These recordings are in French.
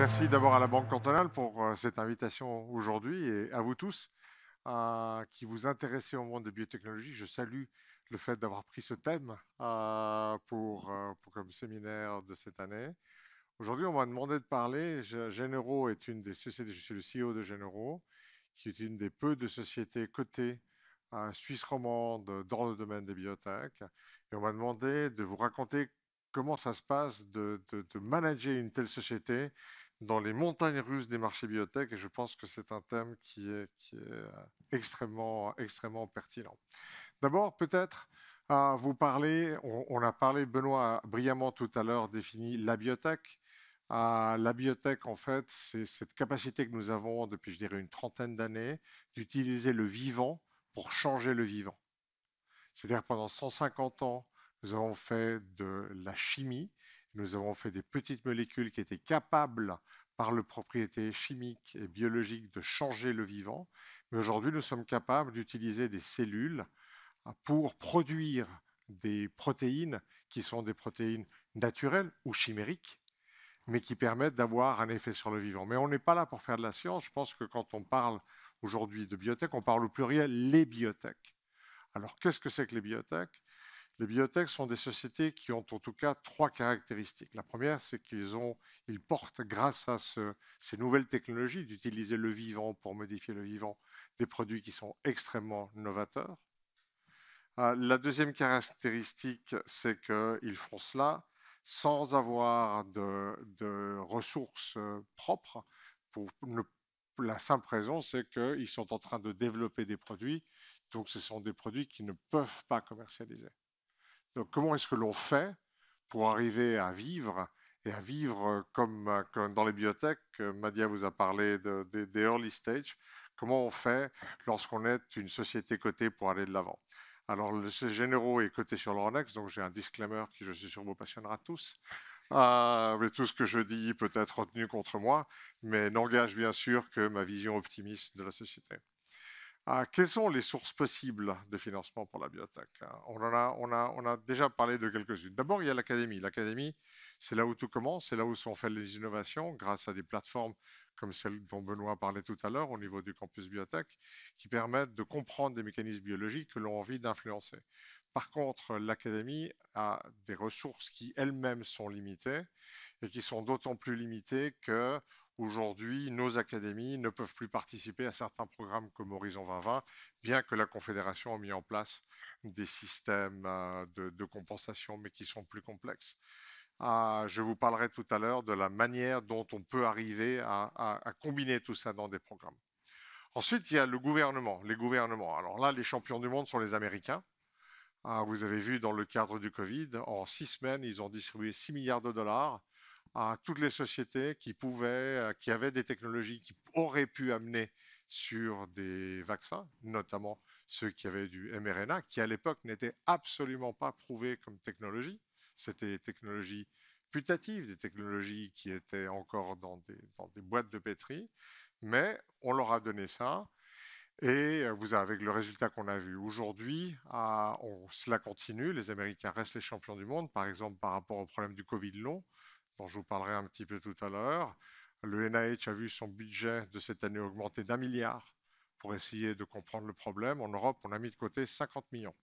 Merci d'abord à la Banque cantonale pour euh, cette invitation aujourd'hui et à vous tous euh, qui vous intéressez au monde des biotechnologies. Je salue le fait d'avoir pris ce thème euh, pour, pour, comme séminaire de cette année. Aujourd'hui, on m'a demandé de parler. Généraux est une des sociétés, je suis le CEO de Généraux, qui est une des peu de sociétés cotées suisse romande dans le domaine des biotech. Et on m'a demandé de vous raconter comment ça se passe de, de, manager une telle société dans les montagnes russes des marchés biotech, et je pense que c'est un thème qui est, euh, extrêmement, extrêmement pertinent. D'abord, peut-être à euh, vous parler, on, a parlé, Benoît a brillamment tout à l'heure défini la biotech. Euh, la biotech, en fait, c'est cette capacité que nous avons depuis, je dirais, une trentaine d'années d'utiliser le vivant pour changer le vivant. C'est-à-dire pendant 150 ans, nous avons fait de la chimie, nous avons fait des petites molécules qui étaient capables, par leurs propriétés chimiques et biologiques, de changer le vivant. Mais aujourd'hui, nous sommes capables d'utiliser des cellules euh, pour produire des protéines qui sont des protéines naturelles ou chimériques, mais qui permettent d'avoir un effet sur le vivant. Mais on n'est pas là pour faire de la science. Je pense que quand on parle aujourd'hui de biotech, on parle au pluriel les biotech. Alors qu'est-ce que c'est que les biotech les biotech sont des sociétés qui ont en tout cas trois caractéristiques. La première, c'est qu'ils ont, ils portent, grâce à ces nouvelles technologies d'utiliser le vivant pour modifier le vivant, des produits qui sont extrêmement novateurs. Euh, la deuxième caractéristique, c'est qu'ils font cela sans avoir de, ressources euh, propres. Pour la simple raison, c'est qu'ils sont en train de développer des produits, donc ce sont des produits qu'ils ne peuvent pas commercialiser comment est-ce que l'on fait pour arriver à vivre et à vivre euh, euh, comme, dans les bibliothèques, euh, Madia vous a parlé des early stage, comment on fait lorsqu'on est une société cotée pour aller de l'avant Alors, le Généraux est coté sur l'Euronext, donc j'ai un disclaimer qui, je suis sûr, vous passionnera tous. Ah, mais tout ce que je dis peut être retenu contre moi, mais n'engage bien sûr que ma vision optimiste de la société. Ah, quelles sont les sources possibles de financement pour la biotech hein? on, en a, déjà parlé de quelques-unes. D'abord, il y a l'académie. L'académie, c'est là où tout commence, c'est là où sont faites les innovations grâce à des plateformes comme celle dont Benoît parlait tout à l'heure au niveau du campus biotech, qui permettent de comprendre des mécanismes biologiques que l'on a envie d'influencer. Par contre, l'académie a des ressources qui elles-mêmes sont limitées et qui sont d'autant plus limitées que Aujourd'hui, nos académies ne peuvent plus participer à certains programmes comme Horizon 2020, bien que la Confédération ait mis en place des systèmes euh, de, compensation, mais qui sont plus complexes. Euh, je vous parlerai tout à l'heure de la manière dont on peut arriver à, combiner tout ça dans des programmes. Ensuite, il y a le gouvernement, les gouvernements. Alors là, les champions du monde sont les Américains. Euh, vous avez vu dans le cadre du Covid, en six semaines, ils ont distribué 6 milliards de dollars à toutes les sociétés qui pouvaient, euh, qui avaient des technologies qui auraient pu amener sur des vaccins, notamment ceux qui avaient du mRNA, qui à l'époque n'étaient absolument pas prouvés comme technologie. C'était des technologies putatives, des technologies qui étaient encore dans des, boîtes de pétri, mais on leur a donné ça. Et euh, vous avez, avec le résultat qu'on a vu aujourd'hui, ah, cela continue. Les Américains restent les champions du monde, par exemple par rapport au problème du Covid long dont je vous parlerai un petit peu tout à l'heure. Le NIH a vu son budget de cette année augmenter d'un milliard pour essayer de comprendre le problème. En Europe, on a mis de côté 50 millions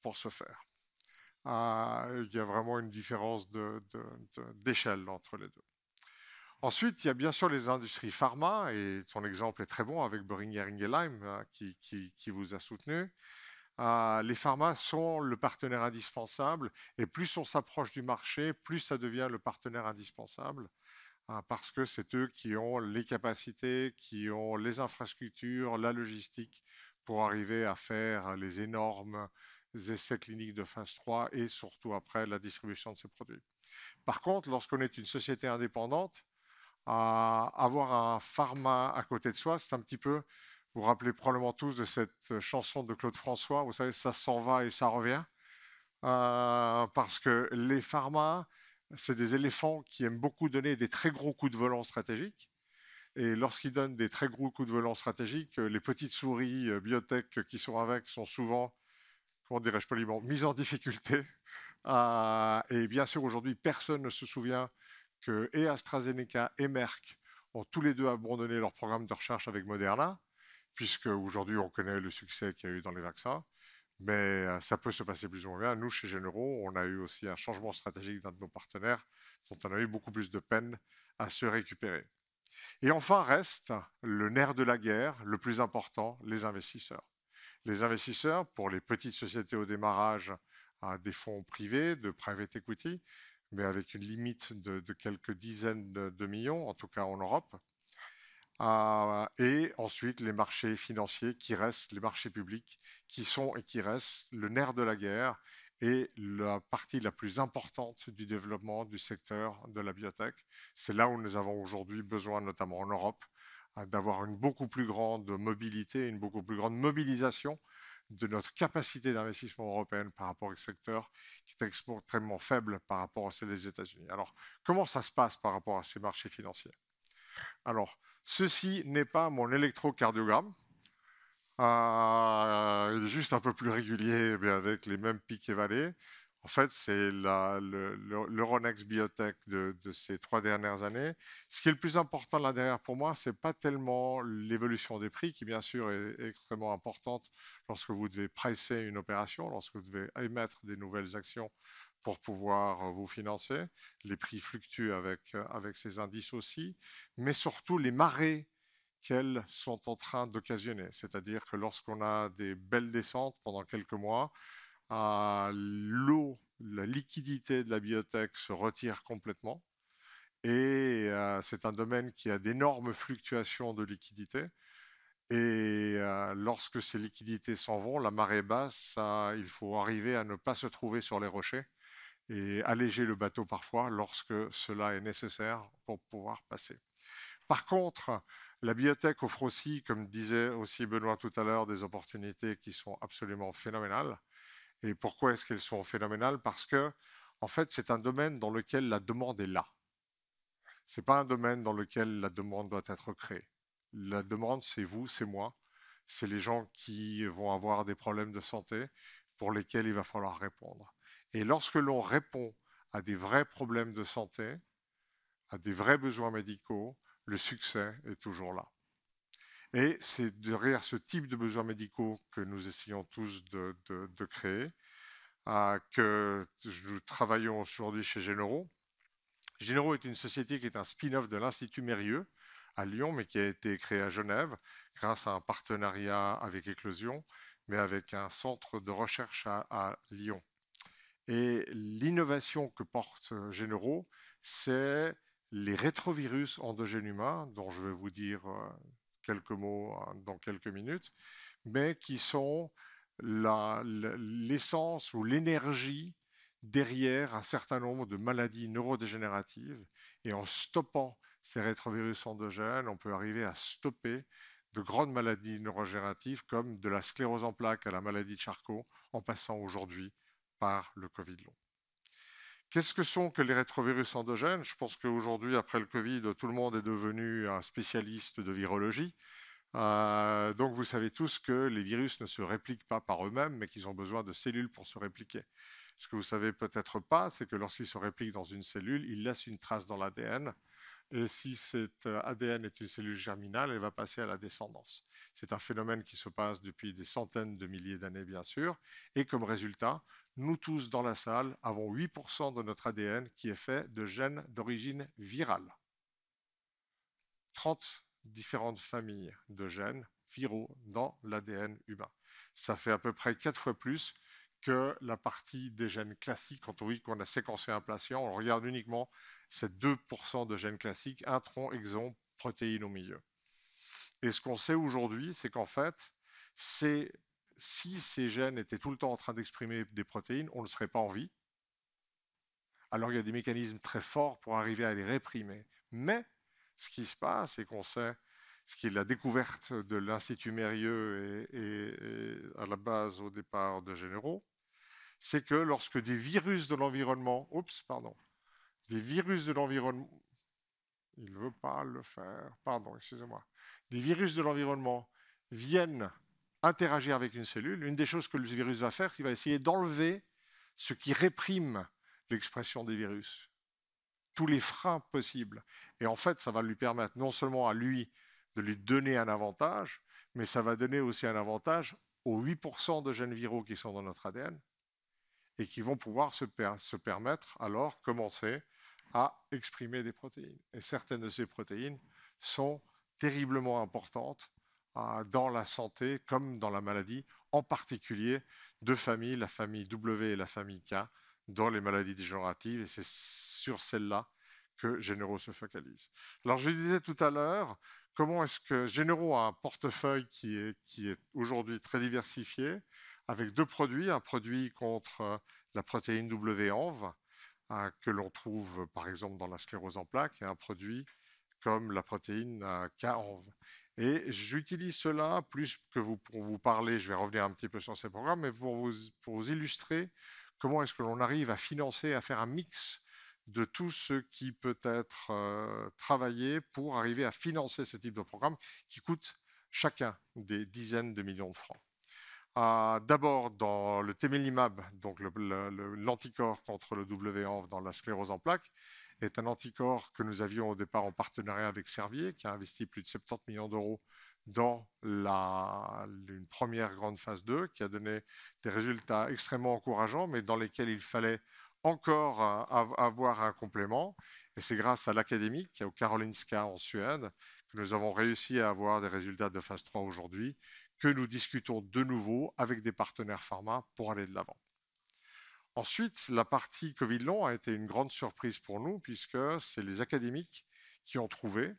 pour ce faire. Ah, il y a vraiment une différence d'échelle entre les deux. Ensuite, il y a bien sûr les industries pharma, et ton exemple est très bon avec Boehringer Ingelheim hein, qui vous a soutenu. Ah, les pharmas sont le partenaire indispensable et plus on s'approche du marché, plus ça devient le partenaire indispensable hein, parce que c'est eux qui ont les capacités, qui ont les infrastructures, la logistique pour arriver à faire les énormes essais cliniques de phase 3 et surtout après la distribution de ces produits. Par contre, lorsqu'on est une société indépendante, ah, avoir un pharma à côté de soi, c'est un petit peu vous vous rappelez probablement tous de cette euh, chanson de Claude François, vous savez, ça s'en va et ça revient. Euh, parce que les pharma, c'est des éléphants qui aiment beaucoup donner des très gros coups de volant stratégiques. Et lorsqu'ils donnent des très gros coups de volant stratégiques, euh, les petites souris biotech qui sont avec sont souvent, comment dirais-je poliment, mises en difficulté. et bien sûr, aujourd'hui, personne ne se souvient que et AstraZeneca et Merck ont tous les deux abandonné leur programme de recherche avec Moderna puisque aujourd'hui on connaît le succès qu'il y a eu dans les vaccins, mais euh, ça peut se passer plus ou moins bien. Nous, chez Généraux, on a eu aussi un changement stratégique d'un de nos partenaires dont on a eu beaucoup plus de peine à se récupérer. Et enfin reste le nerf de la guerre, le plus important, les investisseurs. Les investisseurs, pour les petites sociétés au démarrage, à des fonds privés, de private equity, mais avec une limite de, quelques dizaines de millions, en tout cas en Europe, ah, et ensuite, les marchés financiers qui restent, les marchés publics qui sont et qui restent le nerf de la guerre et la partie la plus importante du développement du secteur de la biotech. C'est là où nous avons aujourd'hui besoin, notamment en Europe, euh, d'avoir une beaucoup plus grande mobilité, une beaucoup plus grande mobilisation de notre capacité d'investissement européenne par rapport au secteur qui est extrêmement faible par rapport à celle des États-Unis. Alors, comment ça se passe par rapport à ces marchés financiers Alors, Ceci n'est pas mon électrocardiogramme. Euh, juste un peu plus régulier, avec les mêmes pics et vallées. En fait, c'est l'Euronext le, Biotech de, ces trois dernières années. Ce qui est le plus important là derrière pour moi, ce n'est pas tellement l'évolution des prix, qui bien sûr est, extrêmement importante lorsque vous devez presser une opération, lorsque vous devez émettre des nouvelles actions pour pouvoir euh, vous financer. Les prix fluctuent avec, euh, avec ces indices aussi, mais surtout les marées qu'elles sont en train d'occasionner. C'est-à-dire que lorsqu'on a des belles descentes pendant quelques mois, euh, l'eau, la liquidité de la biotech se retire complètement. Et c'est un domaine qui a d'énormes fluctuations de liquidité. Et lorsque ces liquidités s'en vont, la marée basse, il faut arriver à ne pas se trouver sur les rochers et alléger le bateau parfois lorsque cela est nécessaire pour pouvoir passer. Par contre, la bibliothèque offre aussi, comme disait aussi Benoît tout à l'heure, des opportunités qui sont absolument phénoménales. Et pourquoi est-ce qu'elles sont phénoménales Parce que, en fait, c'est un domaine dans lequel la demande est là. Ce n'est pas un domaine dans lequel la demande doit être créée. La demande, c'est vous, c'est moi, c'est les gens qui vont avoir des problèmes de santé pour lesquels il va falloir répondre. Et lorsque l'on répond à des vrais problèmes de santé, à des vrais besoins médicaux, le succès est toujours là. Et c'est derrière ce type de besoins médicaux que nous essayons tous de, créer, que nous travaillons aujourd'hui chez Généraux. Généraux est une société qui est un spin-off de l'Institut Mérieux à Lyon, mais qui a été créée à Genève grâce à un partenariat avec Éclosion, mais avec un centre de recherche à Lyon. Et l'innovation que porte euh, Généraux, c'est les rétrovirus endogènes humains, dont je vais vous dire euh, quelques mots hein, dans quelques minutes, mais qui sont l'essence ou l'énergie derrière un certain nombre de maladies neurodégénératives. Et en stoppant ces rétrovirus endogènes, on peut arriver à stopper de grandes maladies neurodégénératives, comme de la sclérose en plaques à la maladie de Charcot, en passant aujourd'hui par le Covid long. Qu'est-ce que sont que les rétrovirus endogènes Je pense qu'aujourd'hui, après le Covid, tout le monde est devenu un spécialiste de virologie. Euh, donc vous savez tous que les virus ne se répliquent pas par eux-mêmes, mais qu'ils ont besoin de cellules pour se répliquer. Ce que vous savez peut-être pas, c'est que lorsqu'ils se répliquent dans une cellule, ils laissent une trace dans l'ADN et si cet euh, ADN est une cellule germinale, elle va passer à la descendance. C'est un phénomène qui se passe depuis des centaines de milliers d'années, bien sûr. Et comme résultat, nous tous dans la salle avons 8% de notre ADN qui est fait de gènes d'origine virale. 30 différentes familles de gènes viraux dans l'ADN humain. Ça fait à peu près 4 fois plus que la partie des gènes classiques. Quand on dit qu'on a séquencé un patient, on regarde uniquement ces 2% de gènes classiques, introns, exons, protéines au milieu. Et ce qu'on sait aujourd'hui, c'est qu'en fait, c'est si ces gènes étaient tout le temps en train d'exprimer des protéines, on ne serait pas en vie. Alors il y a des mécanismes très forts pour arriver à les réprimer. Mais ce qui se passe, c'est qu'on sait, ce qui est la découverte de l'Institut Mérieux et, et, à la base au départ de Généraux, c'est que lorsque des virus de l'environnement, oups, pardon, des virus de l'environnement, il veut pas le faire, pardon, excusez-moi, des virus de l'environnement viennent interagir avec une cellule, une des choses que le virus va faire, c'est qu'il va essayer d'enlever ce qui réprime l'expression des virus, tous les freins possibles. Et en fait, ça va lui permettre non seulement à lui de lui donner un avantage, mais ça va donner aussi un avantage aux 8% de gènes viraux qui sont dans notre ADN, et qui vont pouvoir se, permettre alors commencer à exprimer des protéines. Et certaines de ces protéines sont terriblement importantes euh, dans la santé comme dans la maladie, en particulier de familles, la famille W et la famille K, dans les maladies dégénératives, et c'est sur celles là que Généraux se focalise. Alors je vous disais tout à l'heure, comment est-ce que Généraux a un portefeuille qui est aujourd'hui très diversifié, avec deux produits, un produit contre euh, la protéine w hein, que l'on trouve euh, par exemple dans la sclérose en plaques, et un produit comme la protéine euh, KANV. Et j'utilise cela plus que vous, pour vous parler, je vais revenir un petit peu sur ces programmes, mais pour vous, illustrer comment est-ce que l'on arrive à financer, à faire un mix de tout ce qui peut être travaillé pour arriver à financer ce type de programme qui coûte chacun des dizaines de millions de francs. Ah, d'abord dans le Temelimab, donc l'anticorps contre le w dans la sclérose en plaques, est un anticorps que nous avions au départ en partenariat avec Servier, qui a investi plus de 70 millions d'euros dans la, une première grande phase 2, qui a donné des résultats extrêmement encourageants, mais dans lesquels il fallait encore euh, avoir un complément. Et c'est grâce à l'Académie, au Karolinska en Suède, que nous avons réussi à avoir des résultats de phase 3 aujourd'hui que nous discutons de nouveau avec des partenaires pharma pour aller de l'avant. Ensuite, la partie Covid long a été une grande surprise pour nous puisque c'est les académiques qui ont trouvé.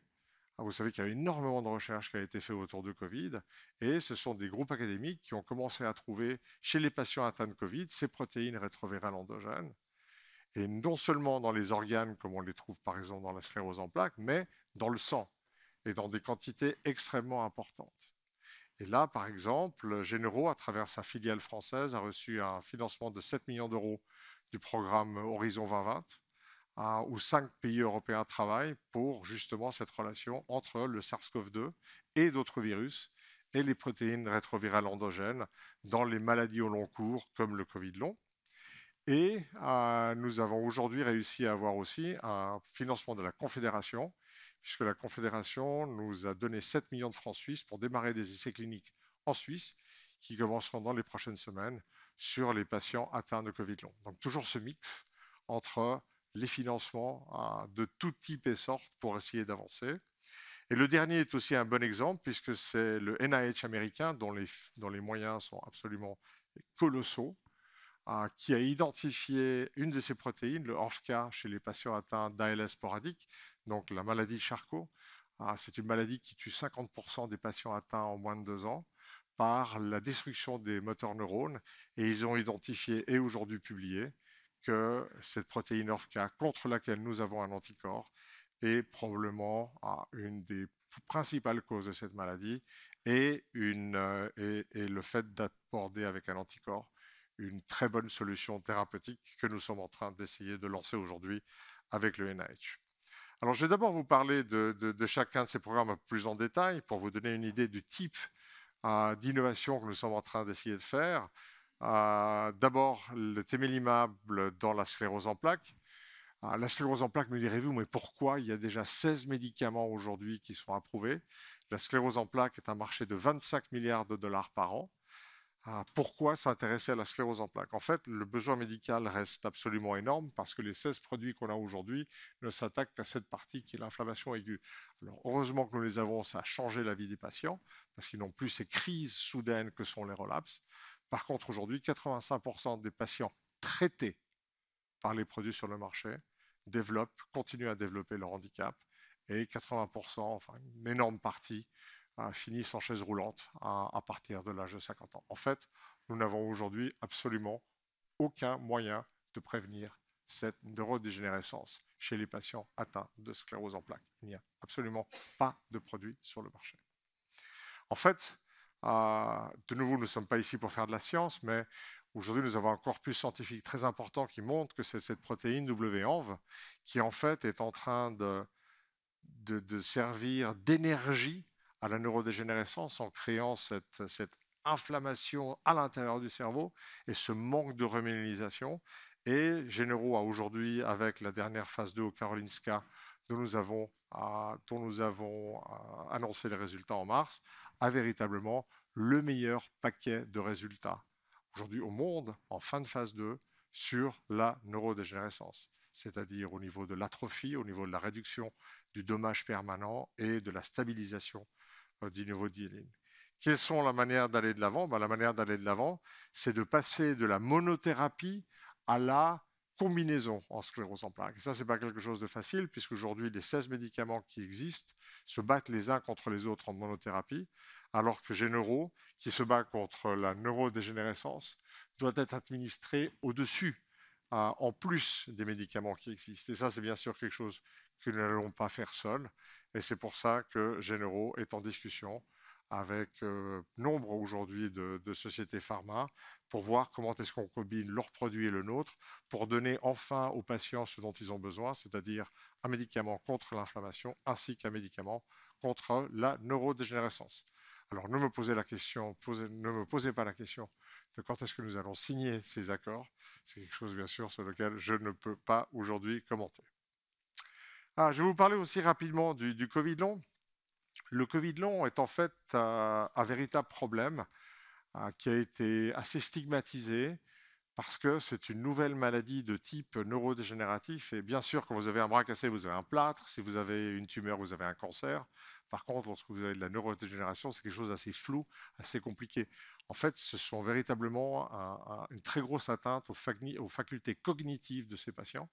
Ah, vous savez qu'il y a énormément de recherches qui a été fait autour de Covid et ce sont des groupes académiques qui ont commencé à trouver chez les patients atteints de Covid ces protéines rétrovérales endogènes et non seulement dans les organes comme on les trouve par exemple dans la sclérose en plaques, mais dans le sang et dans des quantités extrêmement importantes. Et là, par exemple, Généraux, à travers sa filiale française, a reçu un financement de 7 millions d'euros du programme Horizon 2020, où cinq pays européens travaillent pour justement cette relation entre le SARS-CoV-2 et d'autres virus et les protéines rétrovirales endogènes dans les maladies au long cours comme le Covid long. Et euh, nous avons aujourd'hui réussi à avoir aussi un financement de la Confédération puisque la Confédération nous a donné 7 millions de francs suisses pour démarrer des essais cliniques en Suisse, qui commenceront dans les prochaines semaines sur les patients atteints de Covid long. Donc toujours ce mix entre les financements hein, de tout type et sorte pour essayer d'avancer. Et le dernier est aussi un bon exemple, puisque c'est le NIH américain, dont les, moyens sont absolument colossaux, hein, qui a identifié une de ces protéines, le ORFK, chez les patients atteints d'ALS sporadique. Donc la maladie Charcot, hein, c'est une maladie qui tue 50% des patients atteints en moins de deux ans par la destruction des moteurs neurones. Et ils ont identifié et aujourd'hui publié que cette protéine ORFK, contre laquelle nous avons un anticorps, est probablement ah, une des principales causes de cette maladie euh, et, et le fait d'aborder avec un anticorps une très bonne solution thérapeutique que nous sommes en train d'essayer de lancer aujourd'hui avec le NIH. Alors, je vais d'abord vous parler de, chacun de ces programmes plus en détail pour vous donner une idée du type euh, d'innovation que nous sommes en train d'essayer de faire. Euh, d'abord, le témélimable dans la sclérose en plaques. Euh, la sclérose en plaques, me direz-vous, mais pourquoi il y a déjà 16 médicaments aujourd'hui qui sont approuvés La sclérose en plaques est un marché de 25 milliards de dollars par an. Ah, pourquoi s'intéresser à la sclérose en plaques. En fait, le besoin médical reste absolument énorme parce que les 16 produits qu'on a aujourd'hui ne s'attaquent qu'à cette partie qui est l'inflammation aiguë. Alors, heureusement que nous les avons, ça a changé la vie des patients parce qu'ils n'ont plus ces crises soudaines que sont les relapses. Par contre, aujourd'hui, 85% des patients traités par les produits sur le marché développent, continuent à développer leur handicap et 80%, enfin une énorme partie, Hein, finissent en chaise roulante à, partir de l'âge de 50 ans. En fait, nous n'avons aujourd'hui absolument aucun moyen de prévenir cette neurodégénérescence chez les patients atteints de sclérose en plaques. Il n'y a absolument pas de produit sur le marché. En fait, euh, de nouveau, nous ne sommes pas ici pour faire de la science, mais aujourd'hui, nous avons un corpus scientifique très important qui montre que c'est cette protéine WANV e qui, en fait, est en train de servir d'énergie à la neurodégénérescence en créant cette, inflammation à l'intérieur du cerveau et ce manque de remyélinisation. Et Généraux a aujourd'hui, avec la dernière phase 2 au Karolinska, dont nous avons, ah, ah, annoncé les résultats en mars, a véritablement le meilleur paquet de résultats aujourd'hui au monde, en fin de phase 2, sur la neurodégénérescence, c'est-à-dire au niveau de l'atrophie, au niveau de la réduction du dommage permanent et de la stabilisation euh, du nouveau Quelles sont la manière d'aller de l'avant ben, La manière d'aller de l'avant, c'est de passer de la monothérapie à la combinaison en sclérose en plaques. ça, ce n'est pas quelque chose de facile, puisque aujourd'hui, les 16 médicaments qui existent se battent les uns contre les autres en monothérapie, alors que Généraux, qui se bat contre la neurodégénérescence, doit être administré au-dessus, euh, en plus des médicaments qui existent. Et ça, c'est bien sûr quelque chose que nous n'allons pas faire seuls, et c'est pour ça que Généraux est en discussion avec euh, nombre aujourd'hui de, sociétés pharma pour voir comment est-ce qu'on combine leurs produits et le nôtre pour donner enfin aux patients ce dont ils ont besoin, c'est-à-dire un médicament contre l'inflammation ainsi qu'un médicament contre la neurodégénérescence. Alors ne me question, ne me posez pas la question de quand est-ce que nous allons signer ces accords. C'est quelque chose bien sûr sur lequel je ne peux pas aujourd'hui commenter. Ah, je vais vous parler aussi rapidement du, Covid long. Le Covid long est en fait un véritable problème euh, qui a été assez stigmatisé parce que c'est une nouvelle maladie de type neurodégénératif. Et bien sûr, quand vous avez un bras cassé, vous avez un plâtre. Si vous avez une tumeur, vous avez un cancer. Par contre, lorsque vous avez de la neurodégénération, c'est quelque chose d'assez flou, assez compliqué. En fait, ce sont véritablement une très grosse atteinte aux facultés cognitives de ces patients.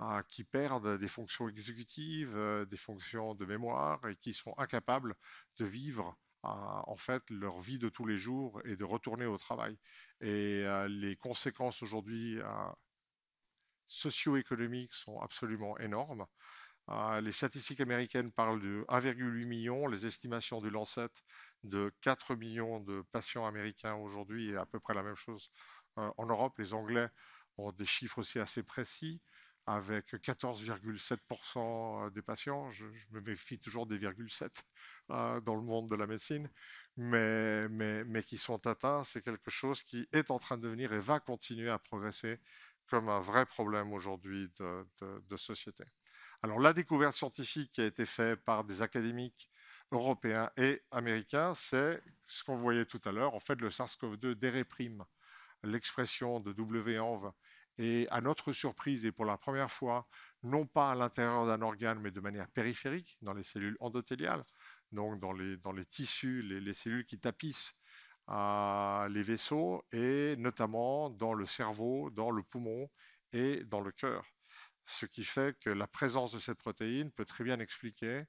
Hein, qui perdent des fonctions exécutives, euh, des fonctions de mémoire et qui sont incapables de vivre hein, en fait leur vie de tous les jours et de retourner au travail. Et euh, les conséquences aujourd'hui hein, socio-économiques sont absolument énormes. les statistiques américaines parlent de 1,8 million, les estimations du Lancet de 4 millions de patients américains aujourd'hui et à peu près la même chose euh, en Europe. Les Anglais ont des chiffres aussi assez précis avec 14,7% euh, des patients. Je, me méfie toujours des 0,7 euh, dans le monde de la médecine, mais, qui sont atteints. C'est quelque chose qui est en train de venir et va continuer à progresser comme un vrai problème aujourd'hui de, de, société. Alors la découverte scientifique qui a été faite par des académiques européens et américains, c'est ce qu'on voyait tout à l'heure. En fait, le SARS-CoV-2 déréprime l'expression de WNV. Et à notre surprise, et pour la première fois, non pas à l'intérieur d'un organe, mais de manière périphérique, dans les cellules endothéliales, donc dans les, tissus, les, cellules qui tapissent euh, les vaisseaux, et notamment dans le cerveau, dans le poumon et dans le cœur. Ce qui fait que la présence de cette protéine peut très bien expliquer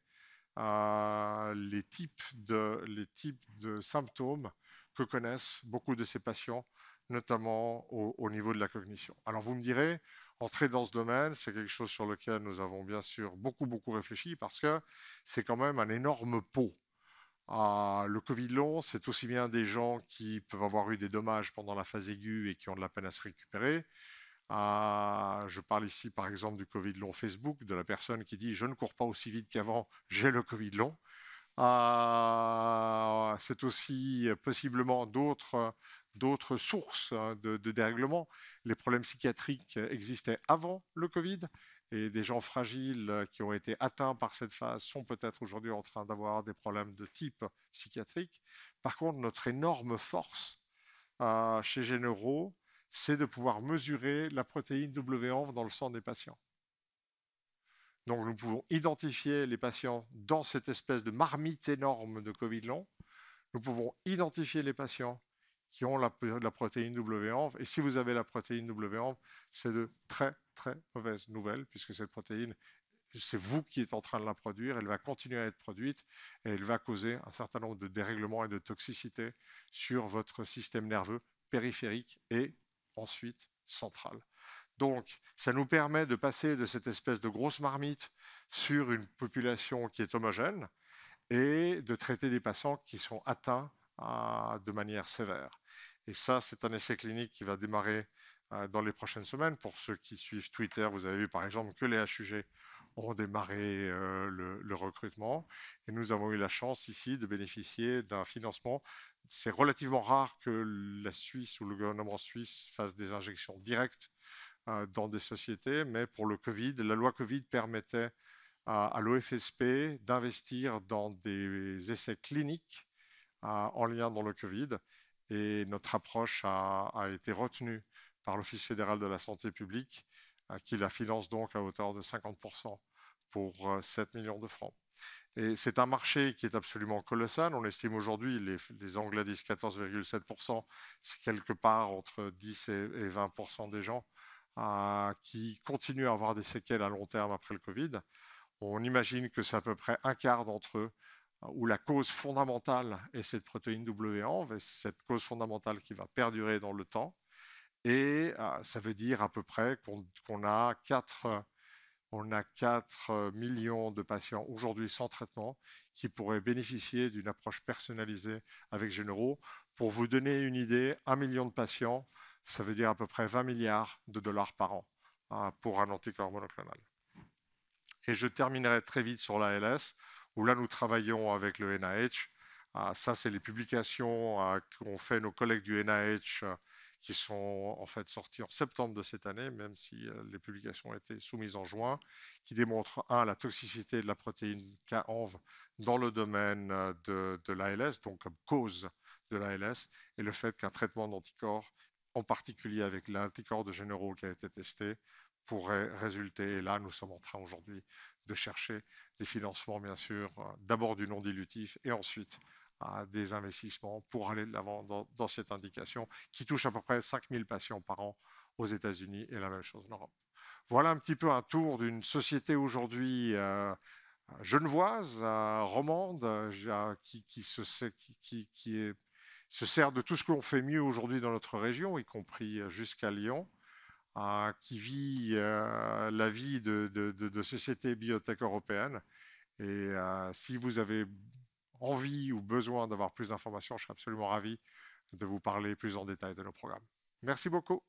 euh, les types de symptômes que connaissent beaucoup de ces patients notamment au, niveau de la cognition. Alors vous me direz, entrer dans ce domaine, c'est quelque chose sur lequel nous avons bien sûr beaucoup, beaucoup réfléchi parce que c'est quand même un énorme pot. Ah, le Covid long, c'est aussi bien des gens qui peuvent avoir eu des dommages pendant la phase aiguë et qui ont de la peine à se récupérer. Ah, je parle ici par exemple du Covid long Facebook, de la personne qui dit je ne cours pas aussi vite qu'avant, j'ai le Covid long. Ah, c'est aussi possiblement d'autres d'autres sources hein, de, dérèglement. Les problèmes psychiatriques existaient avant le Covid et des gens fragiles euh, qui ont été atteints par cette phase sont peut-être aujourd'hui en train d'avoir des problèmes de type psychiatrique. Par contre, notre énorme force euh, chez Généraux, c'est de pouvoir mesurer la protéine w dans le sang des patients. Donc nous pouvons identifier les patients dans cette espèce de marmite énorme de Covid long. Nous pouvons identifier les patients qui ont la, protéine w Et si vous avez la protéine w c'est de très, très mauvaises nouvelles, puisque cette protéine c'est vous qui êtes en train de la produire, elle va continuer à être produite et elle va causer un certain nombre de dérèglements et de toxicité sur votre système nerveux périphérique et ensuite central. Donc, ça nous permet de passer de cette espèce de grosse marmite sur une population qui est homogène et de traiter des patients qui sont atteints euh, de manière sévère. Et ça, c'est un essai clinique qui va démarrer euh, dans les prochaines semaines. Pour ceux qui suivent Twitter, vous avez vu par exemple que les HUG ont démarré euh, le, recrutement. Et nous avons eu la chance ici de bénéficier d'un financement. C'est relativement rare que la Suisse ou le gouvernement suisse fasse des injections directes dans des sociétés, mais pour le Covid, la loi Covid permettait à l'OFSP d'investir dans des essais cliniques en lien dans le Covid. Et notre approche a, été retenue par l'Office fédéral de la santé publique, euh, qui la finance donc à hauteur de 50% pour 7 euh, millions de francs. Et c'est un marché qui est absolument colossal. On estime aujourd'hui, les, Anglais disent 14,7%, c'est quelque part entre 10 et, 20% des gens euh, qui continuent à avoir des séquelles à long terme après le Covid. On imagine que c'est à peu près un quart d'entre eux où la cause fondamentale est cette protéine W1, cette cause fondamentale qui va perdurer dans le temps. Et euh, ça veut dire à peu près qu'on a 4 a 4 euh, millions de patients aujourd'hui sans traitement qui pourraient bénéficier d'une approche personnalisée avec Généraux. Pour vous donner une idée, 1 million de patients, ça veut dire à peu près 20 milliards de dollars par an euh, pour un anticorps monoclonal. Et je terminerai très vite sur l'ALS où là nous travaillons avec le NIH. Ah, ça, c'est les publications ah, qu'ont fait nos collègues du NIH ah, qui sont en fait sorties en septembre de cette année, même si euh, les publications ont été soumises en juin, qui démontrent, un, la toxicité de la protéine K-ANV dans le domaine euh, de, de l'ALS, donc comme cause de l'ALS, et le fait qu'un traitement d'anticorps, en particulier avec l'anticorps de généraux qui a été testé, pourrait résulter. Et là, nous sommes en train aujourd'hui de chercher des financements, bien sûr, euh, d'abord du non-dilutif et ensuite à euh, des investissements pour aller de l'avant dans, cette indication qui touche à peu près 5000 patients par an aux États-Unis et la même chose en Europe. Voilà un petit peu un tour d'une société aujourd'hui euh, genevoise, romande, qui, se, se sert de tout ce qu'on fait mieux aujourd'hui dans notre région, y compris jusqu'à Lyon. Hein, qui vit euh, la vie de, sociétés biotech européennes. Et euh, si vous avez envie ou besoin d'avoir plus d'informations, je serais absolument ravi de vous parler plus en détail de nos programmes. Merci beaucoup.